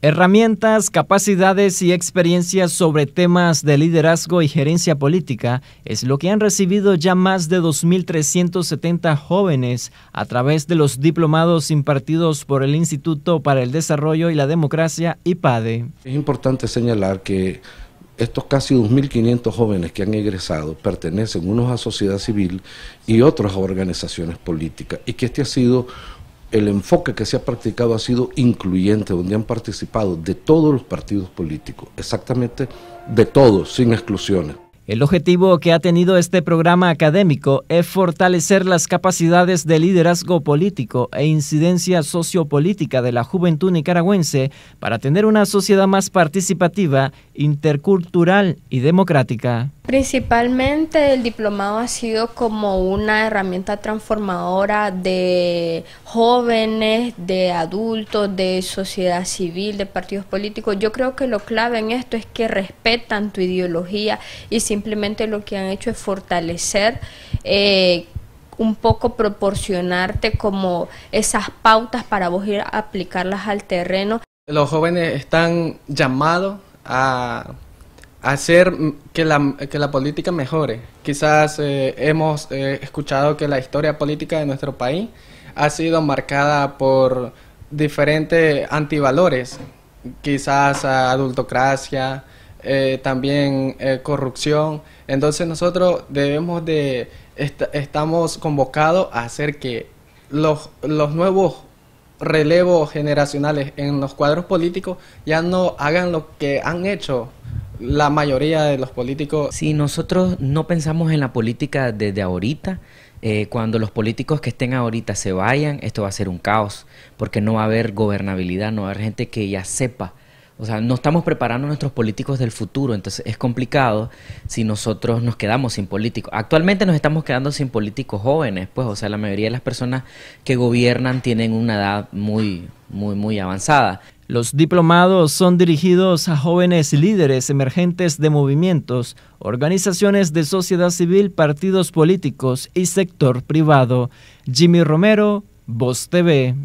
Herramientas, capacidades y experiencias sobre temas de liderazgo y gerencia política es lo que han recibido ya más de 2.370 jóvenes a través de los diplomados impartidos por el Instituto para el Desarrollo y la Democracia, IPADE. Es importante señalar que estos casi 2.500 jóvenes que han egresado pertenecen unos a sociedad civil y otros a organizaciones políticas y que este ha sido el enfoque que se ha practicado ha sido incluyente, donde han participado de todos los partidos políticos, exactamente de todos, sin exclusiones. El objetivo que ha tenido este programa académico es fortalecer las capacidades de liderazgo político e incidencia sociopolítica de la juventud nicaragüense para tener una sociedad más participativa, intercultural y democrática. Principalmente el diplomado ha sido como una herramienta transformadora de jóvenes, de adultos, de sociedad civil, de partidos políticos. Yo creo que lo clave en esto es que respetan tu ideología y si simplemente lo que han hecho es fortalecer eh, un poco proporcionarte como esas pautas para vos ir a aplicarlas al terreno. Los jóvenes están llamados a hacer que la, política mejore. Quizás eh, hemos eh, escuchado que la historia política de nuestro país ha sido marcada por diferentes antivalores, quizás adultocracia, eh, también eh, corrupción. Entonces nosotros debemos de, estamos convocados a hacer que los, nuevos relevos generacionales en los cuadros políticos ya no hagan lo que han hecho la mayoría de los políticos. Si nosotros no pensamos en la política desde ahorita, eh, cuando los políticos que estén ahorita se vayan, esto va a ser un caos, porque no va a haber gobernabilidad, no va a haber gente que ya sepa o sea, no estamos preparando nuestros políticos del futuro, entonces es complicado si nosotros nos quedamos sin políticos. Actualmente nos estamos quedando sin políticos jóvenes, pues, o sea, la mayoría de las personas que gobiernan tienen una edad muy, muy, muy avanzada. Los diplomados son dirigidos a jóvenes líderes emergentes de movimientos, organizaciones de sociedad civil, partidos políticos y sector privado. Jimmy Romero, Voz TV.